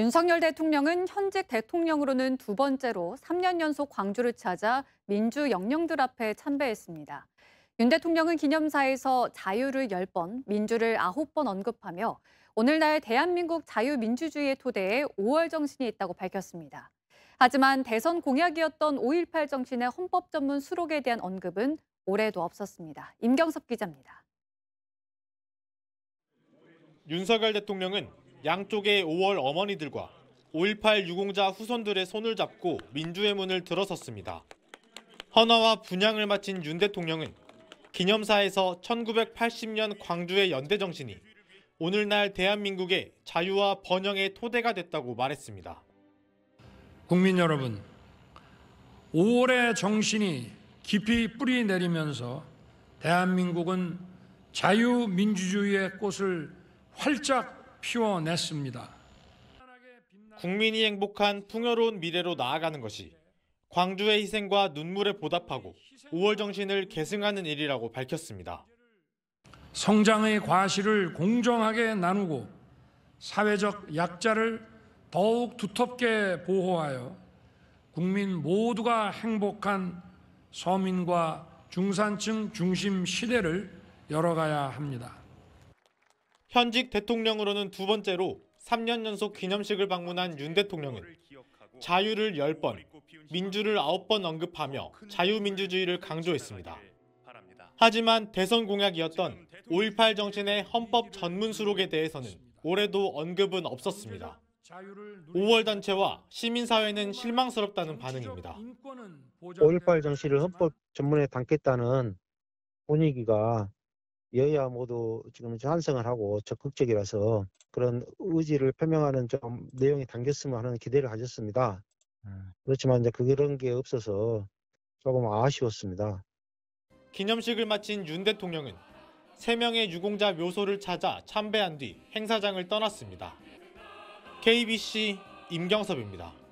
윤석열 대통령은 현직 대통령으로는 두 번째로 3년 연속 광주를 찾아 민주 영령들 앞에 참배했습니다. 윤 대통령은 기념사에서 자유를 10번, 민주를 9번 언급하며 오늘날 대한민국 자유민주주의의 토대에 5월 정신이 있다고 밝혔습니다. 하지만 대선 공약이었던 5.18 정신의 헌법 전문 수록에 대한 언급은 올해도 없었습니다. 임경섭 기자입니다. 윤석열 대통령은 양쪽의 5월 어머니들과 5.18 유공자 후손들의 손을 잡고 민주의 문을 들어섰습니다. 헌화와 분향을 마친 윤 대통령은 기념사에서 1980년 광주의 연대 정신이 오늘날 대한민국의 자유와 번영의 토대가 됐다고 말했습니다. 국민 여러분, 5월의 정신이 깊이 뿌리 내리면서 대한민국은 자유민주주의의 꽃을 활짝 피워냈습니다. 국민이 행복한 풍요로운 미래로 나아가는 것이 광주의 희생과 눈물에 보답하고 5월 정신을 계승하는 일이라고 밝혔습니다. 성장의 과실을 공정하게 나누고 사회적 약자를 더욱 두텁게 보호하여 국민 모두가 행복한 서민과 중산층 중심 시대를 열어가야 합니다. 현직 대통령으로는 두 번째로 3년 연속 기념식을 방문한 윤 대통령은 자유를 10번, 민주를 9번 언급하며 자유민주주의를 강조했습니다. 하지만 대선 공약이었던 5.18 정신의 헌법 전문 수록에 대해서는 올해도 언급은 없었습니다. 5월 단체와 시민사회는 실망스럽다는 반응입니다. 5.18 정신을 헌법 전문에 담겠다는 분위기가 여야 모두 지금 찬성을 하고 적극적이라서 그런 의지를 표명하는 좀 내용이 담겼으면 하는 기대를 가졌습니다. 음. 그렇지만 이제 그런 게 없어서 조금 아쉬웠습니다. 기념식을 마친 윤 대통령은 3명의 유공자 묘소를 찾아 참배한 뒤 행사장을 떠났습니다. KBC 임경섭입니다.